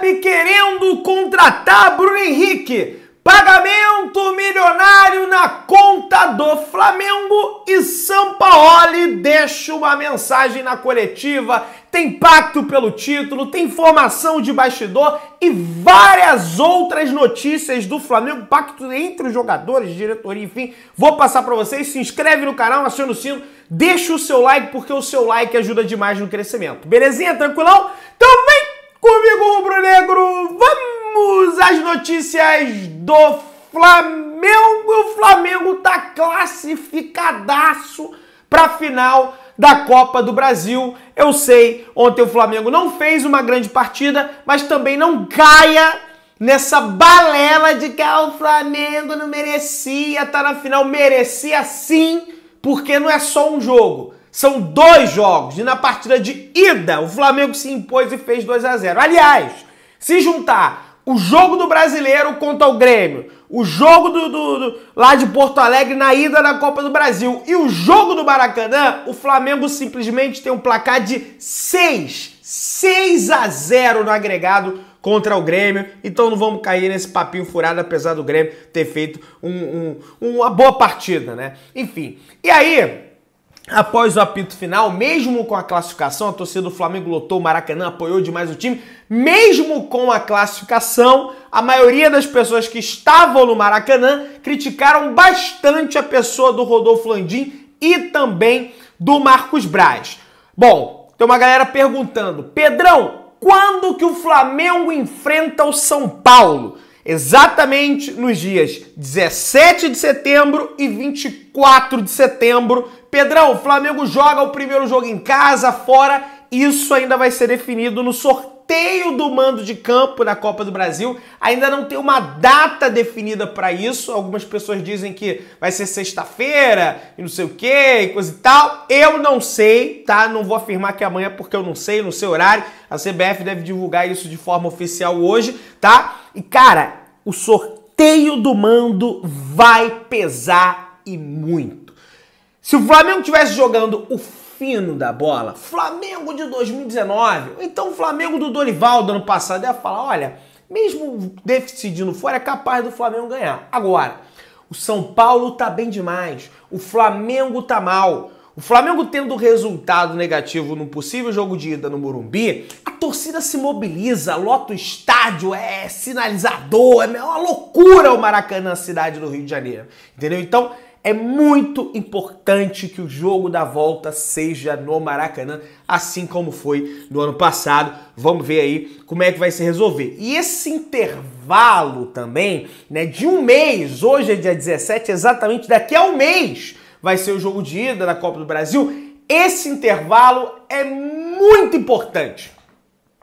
Miami querendo contratar Bruno Henrique. Pagamento milionário na conta do Flamengo e Sampaoli deixa uma mensagem na coletiva. Tem pacto pelo título, tem formação de bastidor e várias outras notícias do Flamengo, pacto entre os jogadores, diretoria, enfim. Vou passar para vocês. Se inscreve no canal, aciona o sino, deixa o seu like porque o seu like ajuda demais no crescimento. Belezinha? Tranquilão? Comigo, Rubro Negro, vamos às notícias do Flamengo. O Flamengo tá classificadaço pra final da Copa do Brasil. Eu sei, ontem o Flamengo não fez uma grande partida, mas também não caia nessa balela de que ah, o Flamengo não merecia, tá na final. Merecia sim, porque não é só um jogo. São dois jogos e na partida de ida o Flamengo se impôs e fez 2 a 0. Aliás, se juntar o jogo do Brasileiro contra o Grêmio, o jogo do, do, do, lá de Porto Alegre na ida da Copa do Brasil e o jogo do Maracanã, o Flamengo simplesmente tem um placar de 6, 6 a 0 no agregado contra o Grêmio. Então não vamos cair nesse papinho furado, apesar do Grêmio ter feito um, um, uma boa partida, né? Enfim. E aí, Após o apito final, mesmo com a classificação, a torcida do Flamengo lotou o Maracanã, apoiou demais o time. Mesmo com a classificação, a maioria das pessoas que estavam no Maracanã criticaram bastante a pessoa do Rodolfo Landim e também do Marcos Braz. Bom, tem uma galera perguntando: Pedrão, quando que o Flamengo enfrenta o São Paulo? exatamente nos dias 17 de setembro e 24 de setembro. Pedrão, o Flamengo joga o primeiro jogo em casa, fora. Isso ainda vai ser definido no sorteio sorteio do mando de campo da Copa do Brasil. Ainda não tem uma data definida para isso. Algumas pessoas dizem que vai ser sexta-feira e não sei o que, e coisa e tal. Eu não sei, tá? Não vou afirmar que amanhã é porque eu não sei, não sei horário. A CBF deve divulgar isso de forma oficial hoje, tá? E cara, o sorteio do mando vai pesar e muito. Se o Flamengo tivesse jogando o fino da bola. Flamengo de 2019, ou então Flamengo do Dorival do ano passado, ia falar: olha, mesmo decidindo fora, é capaz do Flamengo ganhar. Agora, o São Paulo tá bem demais, o Flamengo tá mal. O Flamengo tendo resultado negativo no possível jogo de ida no Morumbi, a torcida se mobiliza, lota o estádio, é sinalizador, é uma loucura o Maracanã, cidade do Rio de Janeiro. Entendeu? Então, é muito importante que o jogo da volta seja no Maracanã, assim como foi no ano passado. Vamos ver aí como é que vai se resolver. E esse intervalo também, né, de um mês, hoje é dia 17, exatamente daqui a um mês vai ser o jogo de ida da Copa do Brasil. Esse intervalo é muito importante.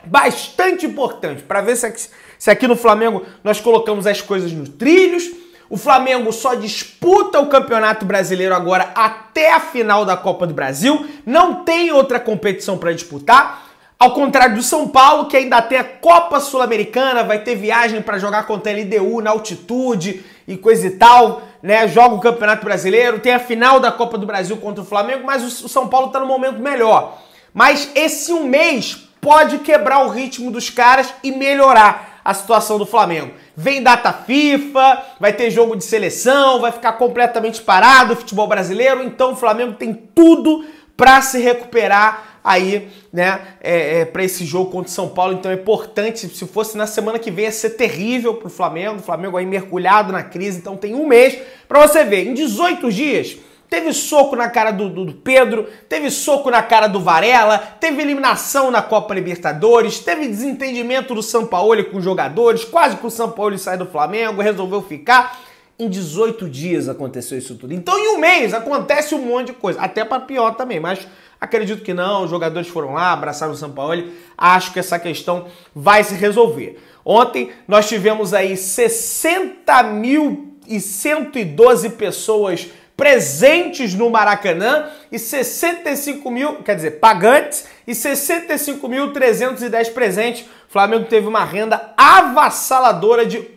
Bastante importante para ver se aqui, se aqui no Flamengo nós colocamos as coisas nos trilhos o Flamengo só disputa o Campeonato Brasileiro agora até a final da Copa do Brasil, não tem outra competição para disputar. Ao contrário do São Paulo, que ainda tem a Copa Sul-Americana, vai ter viagem para jogar contra a LDU na altitude e coisa e tal, né? Joga o Campeonato Brasileiro, tem a final da Copa do Brasil contra o Flamengo, mas o São Paulo está no momento melhor. Mas esse um mês pode quebrar o ritmo dos caras e melhorar a situação do Flamengo. Vem data FIFA, vai ter jogo de seleção, vai ficar completamente parado o futebol brasileiro. Então o Flamengo tem tudo para se recuperar aí, né, é, é, para esse jogo contra o São Paulo. Então é importante, se fosse na semana que vem, ia ser terrível para o Flamengo. O Flamengo aí mergulhado na crise. Então tem um mês para você ver. Em 18 dias Teve soco na cara do, do, Pedro, teve soco na cara do Varela, teve eliminação na Copa Libertadores, teve desentendimento do Sampaoli com os jogadores, quase que o Sampaoli sai do Flamengo, resolveu ficar. Em 18 dias aconteceu isso tudo. Então, em um mês acontece um monte de coisa. Até para pior também, mas acredito que não. Os jogadores foram lá, abraçaram o Sampaoli. Acho que essa questão vai se resolver. Ontem nós tivemos aí 60.112 pessoas presentes no Maracanã e 65 mil, quer dizer, pagantes e 65.310 presentes. O Flamengo teve uma renda avassaladora de R$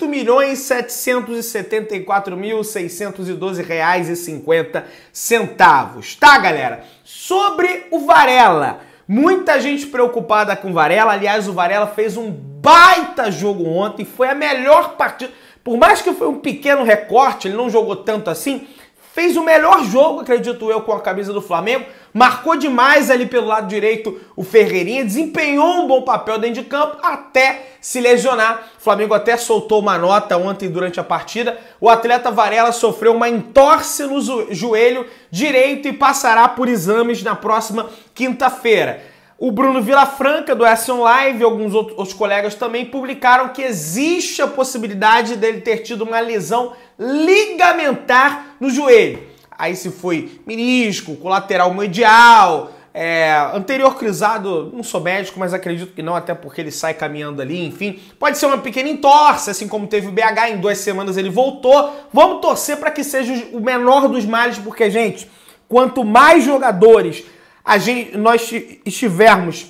8.774.612,50. Tá, galera? Sobre o Varela. Muita gente preocupada com o Varela. Aliás, o Varela fez um baita jogo ontem. Foi a melhor partida. Por mais que foi um pequeno recorte, ele não jogou tanto assim fez o melhor jogo, acredito eu, com a camisa do Flamengo, marcou demais ali pelo lado direito o Ferreirinha, desempenhou um bom papel dentro de campo até se lesionar. O Flamengo até soltou uma nota ontem durante a partida. O atleta Varela sofreu uma entorse no joelho direito e passará por exames na próxima quinta-feira. O Bruno Vilafranca, do Action Live, e alguns outros colegas também publicaram que existe a possibilidade dele ter tido uma lesão ligamentar no joelho. Aí se foi menisco, colateral medial, é, anterior crisado, não sou médico, mas acredito que não, até porque ele sai caminhando ali, enfim. Pode ser uma pequena entorse, assim como teve o BH, em duas semanas ele voltou. Vamos torcer para que seja o menor dos males, porque, gente, quanto mais jogadores a gente, nós estivermos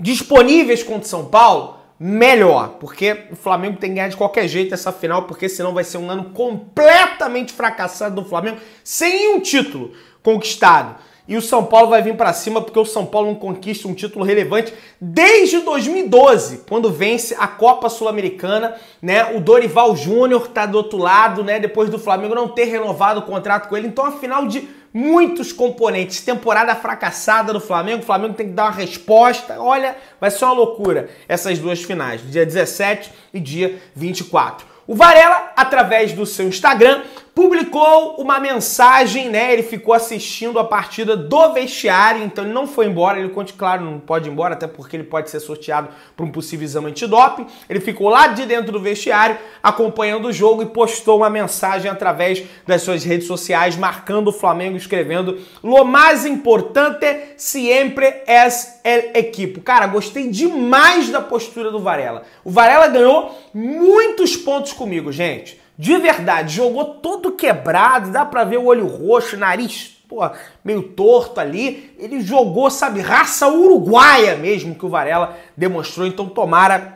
disponíveis contra o São Paulo, melhor, porque o Flamengo tem que ganhar de qualquer jeito essa final, porque senão vai ser um ano completamente fracassado do Flamengo, sem um título conquistado. E o São Paulo vai vir para cima porque o São Paulo não conquista um título relevante desde 2012, quando vence a Copa Sul-Americana, né? O Dorival Júnior tá do outro lado, né, depois do Flamengo não ter renovado o contrato com ele. Então a final de muitos componentes. Temporada fracassada do Flamengo, o Flamengo tem que dar uma resposta. Olha, vai ser uma loucura essas duas finais, dia 17 e dia 24. O Varela, através do seu Instagram, publicou uma mensagem, né? Ele ficou assistindo a partida do vestiário, então ele não foi embora. Ele, claro, não pode ir embora, até porque ele pode ser sorteado para um possível exame antidoping. Ele ficou lá de dentro do vestiário, acompanhando o jogo e postou uma mensagem através das suas redes sociais, marcando o Flamengo, escrevendo: Lo mais importante sempre é el equipo. Cara, gostei demais da postura do Varela. O Varela ganhou muitos pontos comigo, gente. De verdade, jogou todo quebrado, dá pra ver o olho roxo, nariz pô, meio torto ali. Ele jogou, sabe, raça uruguaia mesmo que o Varela demonstrou. Então, tomara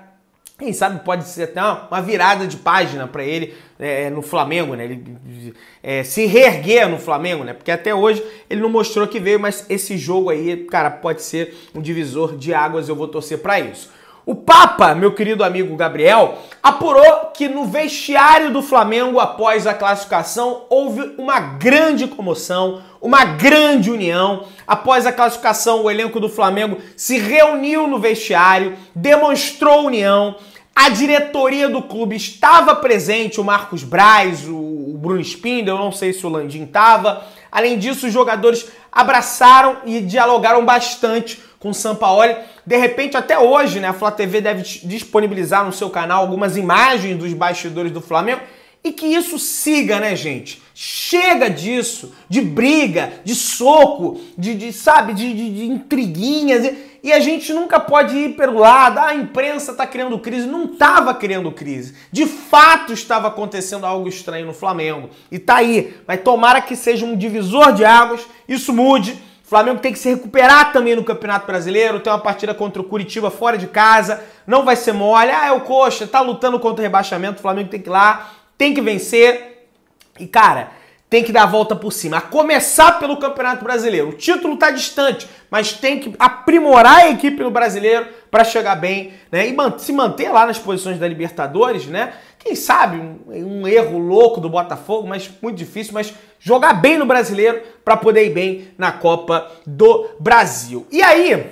quem sabe pode ser até uma virada de página para ele é, no Flamengo, né? Ele é, se reerguer no Flamengo, né? Porque até hoje ele não mostrou que veio, mas esse jogo aí, cara, pode ser um divisor de águas. Eu vou torcer para isso. O Papa, meu querido amigo Gabriel, apurou que no vestiário do Flamengo, após a classificação, houve uma grande comoção, uma grande união. Após a classificação, o elenco do Flamengo se reuniu no vestiário, demonstrou união. A diretoria do clube estava presente, o Marcos Braz, o Bruno Spindel, não sei se o Landim estava. Além disso, os jogadores abraçaram e dialogaram bastante com Sampaoli. De repente, até hoje, né, a Flá TV deve disponibilizar no seu canal algumas imagens dos bastidores do Flamengo e que isso siga, né, gente? Chega disso, de briga, de soco, de, de sabe, de, de, de intriguinhas. E, a gente nunca pode ir pelo lado, ah, a imprensa está criando crise. Não estava criando crise. De fato estava acontecendo algo estranho no Flamengo. E tá aí. Mas tomara que seja um divisor de águas, isso mude Flamengo tem que se recuperar também no Campeonato Brasileiro, tem uma partida contra o Curitiba fora de casa, não vai ser mole. Ah, é o Coxa, tá lutando contra o rebaixamento, o Flamengo tem que ir lá, tem que vencer. E cara, tem que dar a volta por cima, a começar pelo Campeonato Brasileiro. O título tá distante, mas tem que aprimorar a equipe no Brasileiro para chegar bem, né? E se manter lá nas posições da Libertadores, né? quem sabe, um, um, erro louco do Botafogo, mas muito difícil, mas jogar bem no brasileiro para poder ir bem na Copa do Brasil. E aí,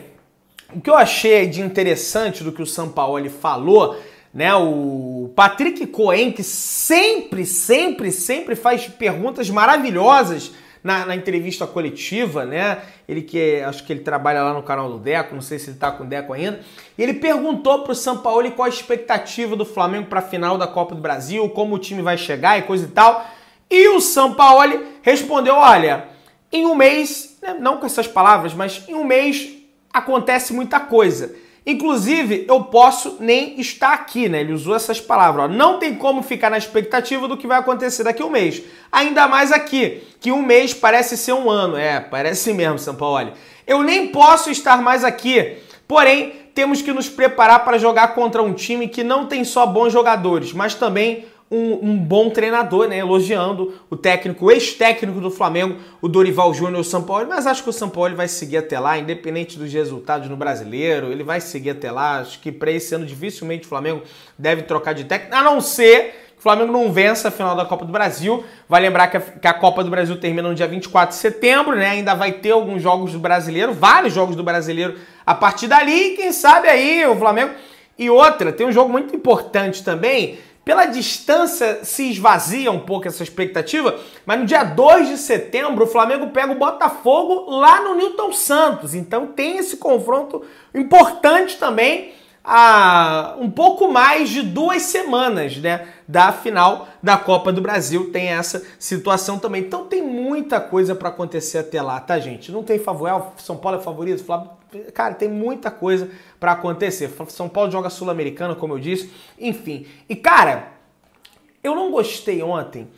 o que eu achei de interessante do que o Sampaoli falou, né? O Patrick Cohen, que sempre, sempre, sempre faz perguntas maravilhosas na, na, entrevista coletiva, né? Ele que acho que ele trabalha lá no canal do Deco, não sei se ele está com o Deco ainda. Ele perguntou para o São Paulo qual a expectativa do Flamengo para a final da Copa do Brasil, como o time vai chegar e coisa e tal. E o São Paulo respondeu: olha, em um mês, né, não com essas palavras, mas em um mês acontece muita coisa. Inclusive, eu posso nem estar aqui, né? Ele usou essas palavras. Ó. Não tem como ficar na expectativa do que vai acontecer daqui a um mês. Ainda mais aqui, que um mês parece ser um ano. É, parece assim mesmo, São Paulo. Eu nem posso estar mais aqui. Porém, temos que nos preparar para jogar contra um time que não tem só bons jogadores, mas também um, um bom treinador, né? Elogiando o técnico, o ex-técnico do Flamengo, o Dorival Júnior, o Sampaoli. Mas acho que o Sampaoli vai seguir até lá, independente dos resultados no brasileiro. Ele vai seguir até lá. Acho que para esse ano, dificilmente o Flamengo deve trocar de técnico, a não ser o Flamengo não vença a final da Copa do Brasil. Vai lembrar que a, que a, Copa do Brasil termina no dia 24 de setembro, né? Ainda vai ter alguns jogos do brasileiro, vários jogos do brasileiro a partir dali. E quem sabe aí o Flamengo. E outra, tem um jogo muito importante também pela distância se esvazia um pouco essa expectativa, mas no dia 2 de setembro o Flamengo pega o Botafogo lá no Newton Santos. Então tem esse confronto importante também a um pouco mais de duas semanas, né, da final da Copa do Brasil tem essa situação também. Então tem muita coisa para acontecer até lá, tá gente? Não tem favor, é São Paulo é favorito, Flamengo Cara, tem muita coisa para acontecer. São Paulo joga Sul-Americana, como eu disse. Enfim. E, cara, eu não gostei ontem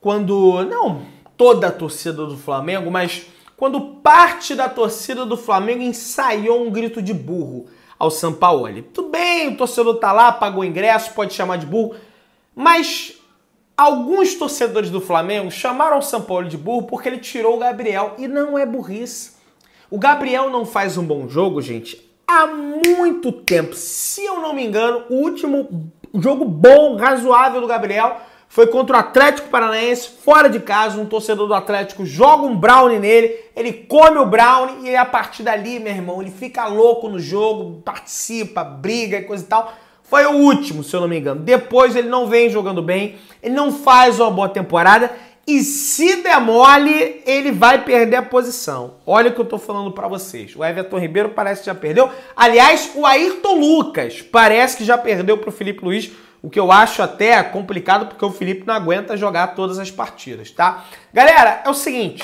quando. Não toda a torcida do Flamengo, mas quando parte da torcida do Flamengo ensaiou um grito de burro ao Sampaoli. Tudo bem, o torcedor tá lá, pagou ingresso, pode chamar de burro, mas alguns torcedores do Flamengo chamaram o Sampaoli de burro porque ele tirou o Gabriel e não é burrice. O Gabriel não faz um bom jogo, gente, há muito tempo. Se eu não me engano, o último jogo bom, razoável do Gabriel foi contra o Atlético Paranaense, fora de casa, um torcedor do Atlético joga um brownie nele, ele come o brownie e a partir dali, meu irmão, ele fica louco no jogo, participa, briga e coisa e tal. Foi o último, se eu não me engano. Depois ele não vem jogando bem, ele não faz uma boa temporada e se der mole, ele vai perder a posição. Olha o que eu estou falando para vocês. O Everton Ribeiro parece que já perdeu. Aliás, o Ayrton Lucas parece que já perdeu para o Felipe Luiz, o que eu acho até complicado porque o Felipe não aguenta jogar todas as partidas, tá? Galera, é o seguinte,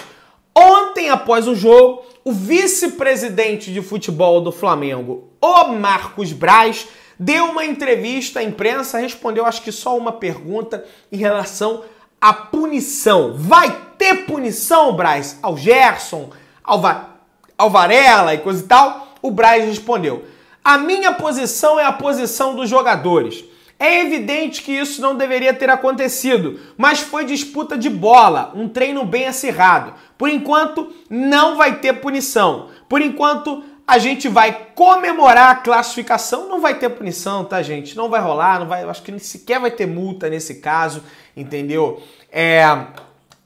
ontem após o jogo, o vice-presidente de futebol do Flamengo, o Marcos Braz, deu uma entrevista à imprensa, respondeu acho que só uma pergunta em relação a punição. Vai ter punição, Braz, ao Gerson, ao, Va ao Varela e coisa e tal? O Braz respondeu: A minha posição é a posição dos jogadores. É evidente que isso não deveria ter acontecido, mas foi disputa de bola, um treino bem acirrado. Por enquanto, não vai ter punição. Por enquanto, a gente vai comemorar a classificação. Não vai ter punição, tá, gente? Não vai rolar, não vai, acho que nem sequer vai ter multa nesse caso, entendeu? É,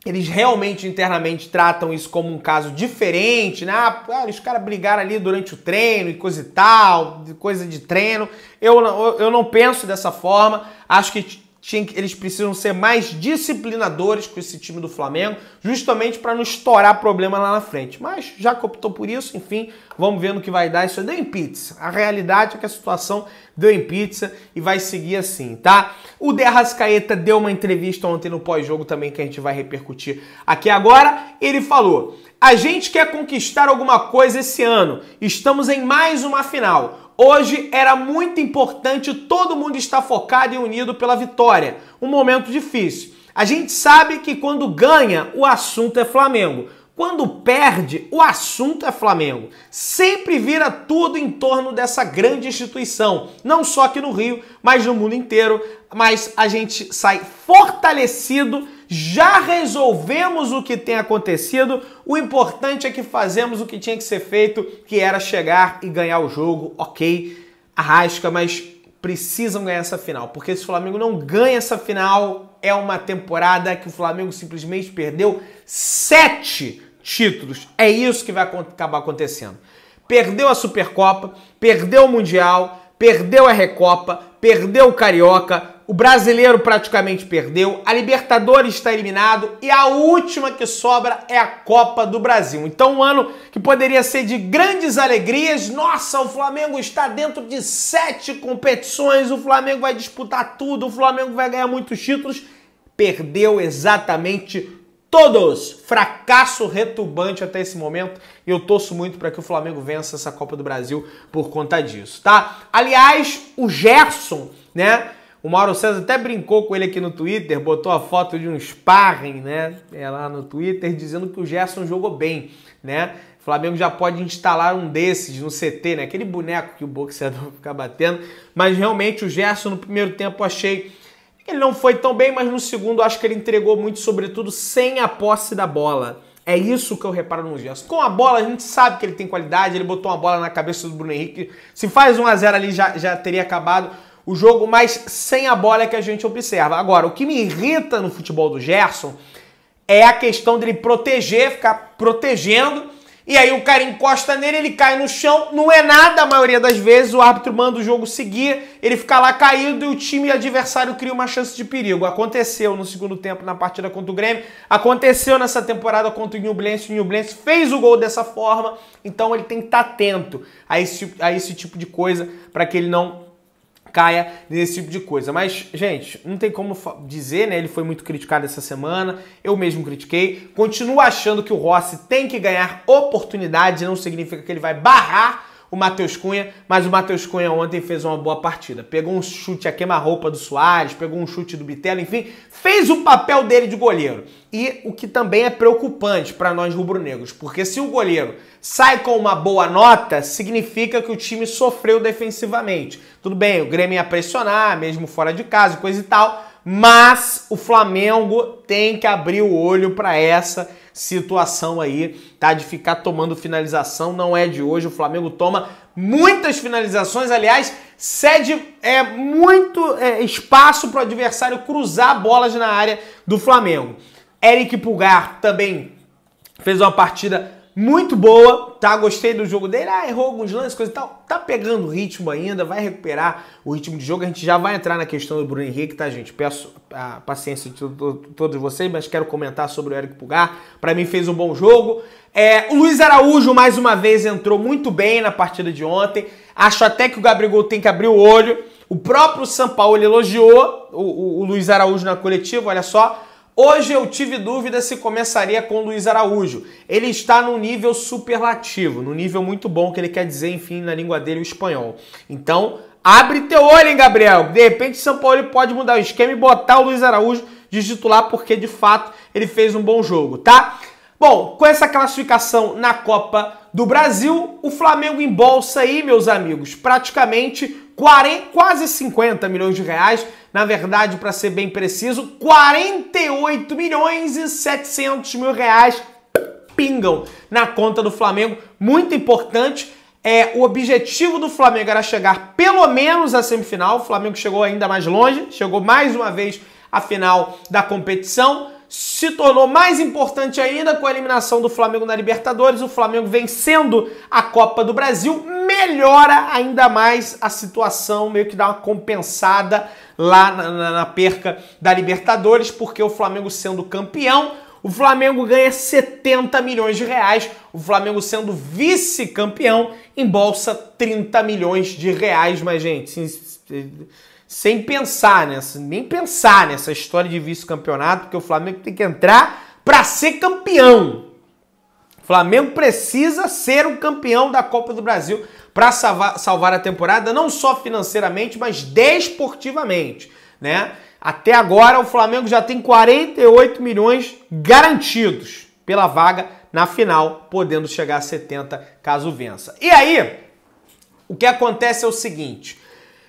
eles realmente internamente tratam isso como um caso diferente, né? Ah, os caras brigaram ali durante o treino e coisa e tal, coisa de treino. Eu, eu não penso dessa forma. Acho que tinha, eles precisam ser mais disciplinadores com esse time do Flamengo, justamente para não estourar problema lá na frente. Mas já que optou por isso, enfim, vamos ver no que vai dar. Isso deu em pizza. A realidade é que a situação deu em pizza e vai seguir assim, tá? O Derrascaeta deu uma entrevista ontem no pós-jogo também que a gente vai repercutir aqui agora. Ele falou: a gente quer conquistar alguma coisa esse ano. Estamos em mais uma final. Hoje era muito importante todo mundo estar focado e unido pela vitória. Um momento difícil. A gente sabe que quando ganha, o assunto é Flamengo. Quando perde, o assunto é Flamengo. Sempre vira tudo em torno dessa grande instituição, não só aqui no Rio, mas no mundo inteiro. Mas a gente sai fortalecido, já resolvemos o que tem acontecido. O importante é que fazemos o que tinha que ser feito, que era chegar e ganhar o jogo. OK, arrasca, mas precisam ganhar essa final, porque se o Flamengo não ganha essa final, é uma temporada que o Flamengo simplesmente perdeu sete títulos. É isso que vai acabar acontecendo. Perdeu a Supercopa, perdeu o Mundial, perdeu a Recopa, perdeu o Carioca, o Brasileiro praticamente perdeu, a Libertadores está eliminado e a última que sobra é a Copa do Brasil. Então, um ano que poderia ser de grandes alegrias. Nossa, o Flamengo está dentro de sete competições, o Flamengo vai disputar tudo, o Flamengo vai ganhar muitos títulos. Perdeu exatamente todos. Fracasso retumbante até esse momento. E eu torço muito para que o Flamengo vença essa Copa do Brasil por conta disso, tá? Aliás, o Gerson, né? O Mauro César até brincou com ele aqui no Twitter, botou a foto de um sparring, né? É lá no Twitter, dizendo que o Gerson jogou bem, né? O Flamengo já pode instalar um desses no CT, né? Aquele boneco que o boxeador fica batendo. Mas realmente o Gerson no primeiro tempo achei ele não foi tão bem, mas no segundo acho que ele entregou muito, sobretudo sem a posse da bola. É isso que eu reparo no Gerson. Com a bola, a gente sabe que ele tem qualidade, ele botou uma bola na cabeça do Bruno Henrique. Se faz 1 a 0 ali, já, já teria acabado o jogo, mas sem a bola é que a gente observa. Agora, o que me irrita no futebol do Gerson é a questão dele proteger, ficar protegendo e aí o cara encosta nele, ele cai no chão, não é nada a maioria das vezes, o árbitro manda o jogo seguir, ele fica lá caído e o time adversário cria uma chance de perigo. Aconteceu no segundo tempo na partida contra o Grêmio, aconteceu nessa temporada contra o Nublense, o Nublense fez o gol dessa forma, então ele tem que estar atento a esse, a esse tipo de coisa para que ele não caia nesse tipo de coisa. Mas, gente, não tem como dizer, né? Ele foi muito criticado essa semana, eu mesmo critiquei. Continuo achando que o Rossi tem que ganhar oportunidade, não significa que ele vai barrar o Matheus Cunha, mas o Matheus Cunha ontem fez uma boa partida. Pegou um chute a queima-roupa do Soares, pegou um chute do Bitelo, enfim, fez o papel dele de goleiro. E o que também é preocupante para nós rubro-negros, porque se o goleiro sai com uma boa nota, significa que o time sofreu defensivamente. Tudo bem, o Grêmio ia pressionar, mesmo fora de casa, coisa e tal, mas o Flamengo tem que abrir o olho para essa situação aí, tá? De ficar tomando finalização, não é de hoje. O Flamengo toma muitas finalizações, aliás, cede é, muito é, espaço para o adversário cruzar bolas na área do Flamengo. Eric Pulgar também fez uma partida muito boa, tá? Gostei do jogo dele. Ah, errou alguns lances, coisa e tal. Tá pegando ritmo ainda, vai recuperar o ritmo de jogo. A gente já vai entrar na questão do Bruno Henrique, tá, gente? Peço a paciência de todos vocês, mas quero comentar sobre o Eric Pugar. Para mim fez um bom jogo. É, o Luiz Araújo, mais uma vez, entrou muito bem na partida de ontem. Acho até que o Gabriel tem que abrir o olho. O próprio São Paulo elogiou o, o, o Luiz Araújo na coletiva, olha só. Hoje eu tive dúvida se começaria com Luiz Araújo. Ele está num nível superlativo, num nível muito bom que ele quer dizer, enfim, na língua dele, o espanhol. Então, abre teu olho, hein, Gabriel? De repente, São Paulo pode mudar o esquema e botar o Luiz Araújo de titular, porque de fato ele fez um bom jogo, tá? Bom, com essa classificação na Copa do Brasil, o Flamengo embolsa aí, meus amigos, praticamente 40, quase 50 milhões de reais, na verdade, para ser bem preciso, 48 milhões e 700 mil reais pingam na conta do Flamengo. Muito importante. É, o objetivo do Flamengo era chegar pelo menos à semifinal. O Flamengo chegou ainda mais longe, chegou mais uma vez à final da competição. Se tornou mais importante ainda com a eliminação do Flamengo na Libertadores, o Flamengo vencendo a Copa do Brasil, melhora ainda mais a situação, meio que dá uma compensada lá na, na, na perca da Libertadores, porque o Flamengo sendo campeão, o Flamengo ganha 70 milhões de reais, o Flamengo sendo vice-campeão embolsa 30 milhões de reais, mas gente, sem, sem pensar nessa, nem pensar nessa história de vice-campeonato, porque o Flamengo tem que entrar para ser campeão. O Flamengo precisa ser o campeão da Copa do Brasil para salvar, salvar a temporada, não só financeiramente, mas desportivamente, né? Até agora o Flamengo já tem 48 milhões garantidos pela vaga na final, podendo chegar a 70 caso vença. E aí, o que acontece é o seguinte: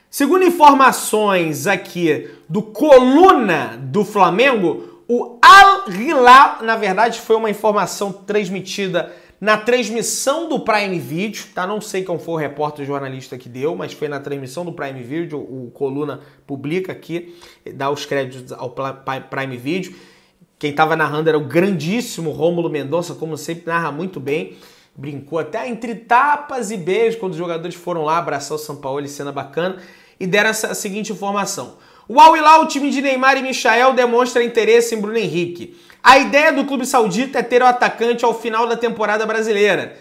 segundo informações aqui do Coluna do Flamengo, o Al Hilal, na verdade, foi uma informação transmitida na transmissão do Prime Video, tá? Não sei quem foi o repórter jornalista que deu, mas foi na transmissão do Prime Video, o Coluna publica aqui, dá os créditos ao Prime Video. Quem estava narrando era o grandíssimo Rômulo Mendonça, como sempre narra muito bem. Brincou até entre tapas e beijos quando os jogadores foram lá abraçar o São Paulo, cena bacana, e deram a seguinte informação: o Al Hilal, time de Neymar e Michael, demonstra interesse em Bruno Henrique. A ideia do clube saudita é ter o atacante ao final da temporada brasileira.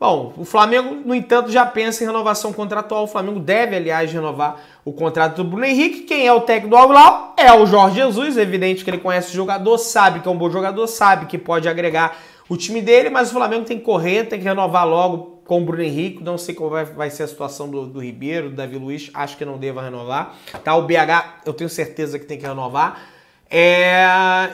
Bom, o Flamengo, no entanto, já pensa em renovação contratual. O Flamengo deve, aliás, renovar o contrato do Bruno Henrique. Quem é o técnico do Al-Hilal? É o Jorge Jesus. É evidente que ele conhece o jogador, sabe que é um bom jogador, sabe que pode agregar o time dele, mas o Flamengo tem que correr, tem que renovar logo com o Bruno Henrique. Não sei qual vai, vai ser a situação do, do Ribeiro, do Davi Luiz. Acho que não deva renovar. Tá? O BH, eu tenho certeza que tem que renovar. É,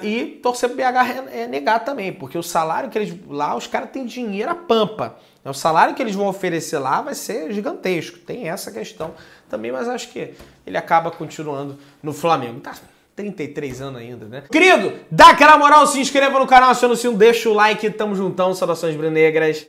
e torcer pro BH é, negar também, porque o salário que eles. Lá os caras têm dinheiro a pampa. Né? O salário que eles vão oferecer lá vai ser gigantesco. Tem essa questão também, mas acho que ele acaba continuando no Flamengo. Tá 33 anos ainda, né? Querido, dá aquela moral, se inscreva no canal, se não deixa o like. Tamo juntão, saudações brinegras.